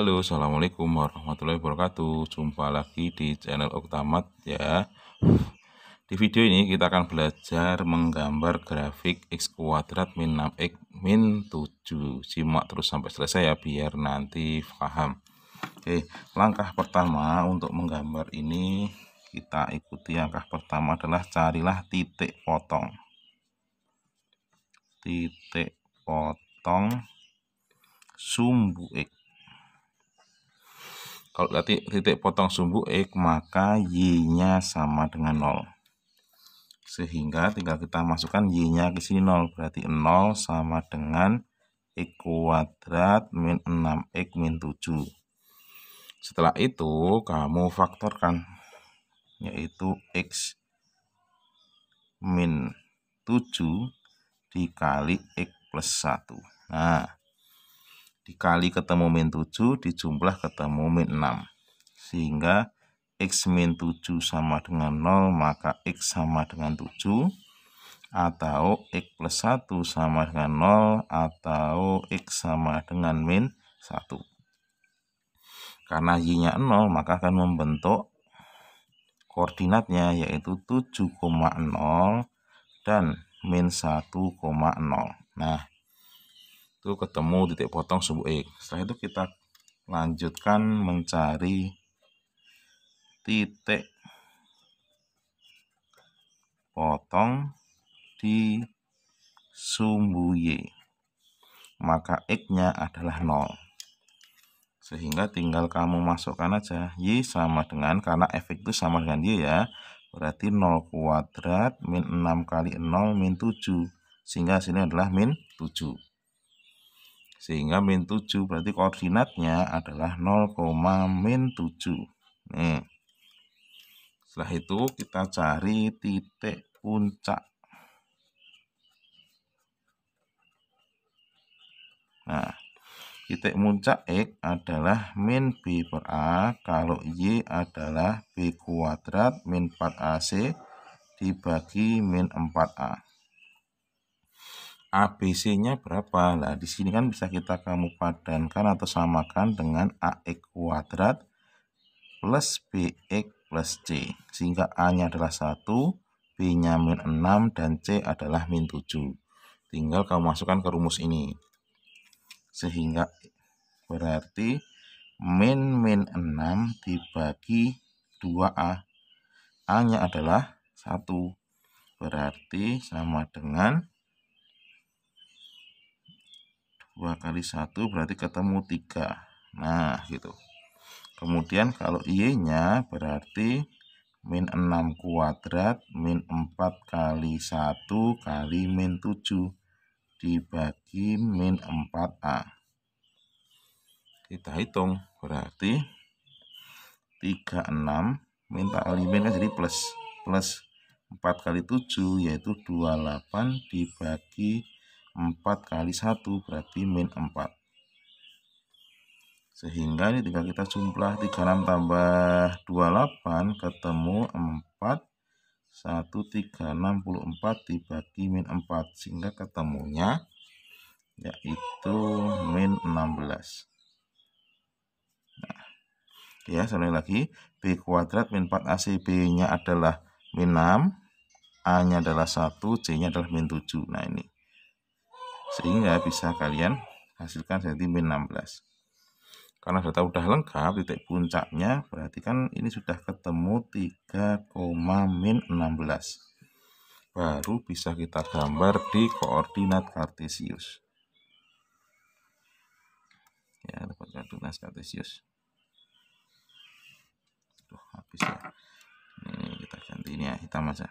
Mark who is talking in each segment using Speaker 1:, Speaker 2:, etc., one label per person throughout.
Speaker 1: Halo, Assalamualaikum warahmatullahi wabarakatuh Jumpa lagi di channel Oktamat ya Di video ini kita akan belajar menggambar grafik X kuadrat min 6X min 7 Simak terus sampai selesai ya biar nanti paham Oke, langkah pertama untuk menggambar ini Kita ikuti langkah pertama adalah carilah titik potong Titik potong sumbu X kalau berarti titik potong sumbu X, maka Y-nya sama dengan 0. Sehingga tinggal kita masukkan Y-nya ke sini 0. Berarti 0 sama dengan X kuadrat min 6X min 7. Setelah itu, kamu faktorkan, yaitu X min 7 dikali X plus 1. Nah, dikali ketemu min 7 dijumlah ketemu min 6 sehingga X min 7 sama dengan 0 maka X sama dengan 7 atau X plus 1 sama dengan 0 atau X sama dengan min 1 karena Y nya 0 maka akan membentuk koordinatnya yaitu 7,0 dan min 1,0 nah itu ketemu titik potong sumbu X eh, setelah itu kita lanjutkan mencari titik potong di sumbu Y maka X nya adalah 0 sehingga tinggal kamu masukkan aja Y sama dengan karena efek itu sama dengan Y ya berarti 0 kuadrat min 6 kali 0 min 7 sehingga hasilnya adalah min 7 sehingga min 7 berarti koordinatnya adalah 0, min 7. Nih. Setelah itu kita cari titik puncak. Nah, titik puncak X adalah min B per A, kalau Y adalah B kuadrat min 4AC dibagi min 4A. ABC-nya berapa? Nah, di sini kan bisa kita kamu padankan atau samakan dengan AX kuadrat plus BX plus C. Sehingga A-nya adalah 1, B-nya min 6, dan C adalah min 7. Tinggal kamu masukkan ke rumus ini. Sehingga berarti min min 6 dibagi 2A. A-nya adalah 1. Berarti sama dengan 2 kali 1 berarti ketemu 3 nah gitu kemudian kalau Y nya berarti min 6 kuadrat min 4 kali 1 kali min 7 dibagi min 4A kita hitung berarti 36 minta kali min kan jadi plus plus 4 kali 7 yaitu 28 dibagi 4 kali 1 berarti min 4 sehingga ini tinggal kita jumlah 36 tambah 28 ketemu 4 1364 dibagi min 4 sehingga ketemunya yaitu min 16 nah, ya sekali lagi B kuadrat min 4 AC B nya adalah min 6 A nya adalah 1 C nya adalah min 7 nah ini sehingga ya bisa kalian hasilkan sentimen 16 karena data sudah lengkap titik puncaknya berarti kan ini sudah ketemu 3, min 16 baru bisa kita gambar di koordinat kartesius ya koordinat kartesius tuh habis ya ini kita ganti ini ya hitam aja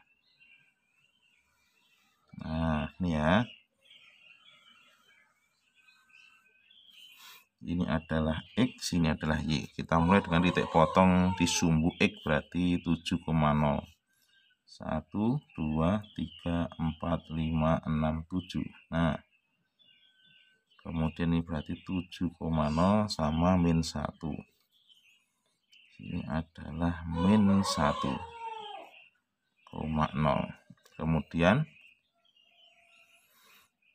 Speaker 1: nah ini ya ini adalah X, ini adalah Y. Kita mulai dengan titik potong di sumbu X berarti 7,0. 1, 2, 3, 4, 5, 6, 7. Nah, kemudian ini berarti 7,0 sama min 1. Ini adalah min 1,0 Kemudian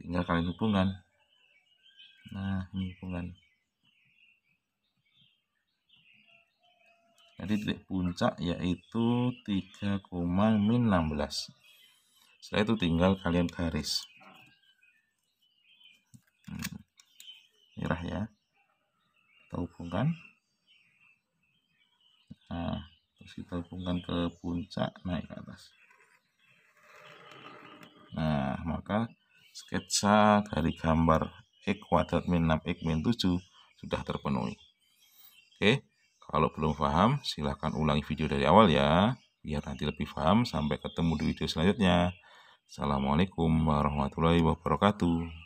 Speaker 1: tinggal kalian hubungan nah ini hubungan Jadi titik puncak yaitu 3, min 16. Setelah itu tinggal kalian garis. Merah hmm, ya. Kita hubungkan. Nah, terus kita hubungkan ke puncak naik ke atas. Nah, maka sketsa dari gambar x kuadrat min 6x min 7 sudah terpenuhi. Oke, kalau belum paham silahkan ulangi video dari awal ya, biar nanti lebih paham sampai ketemu di video selanjutnya. Assalamualaikum warahmatullahi wabarakatuh.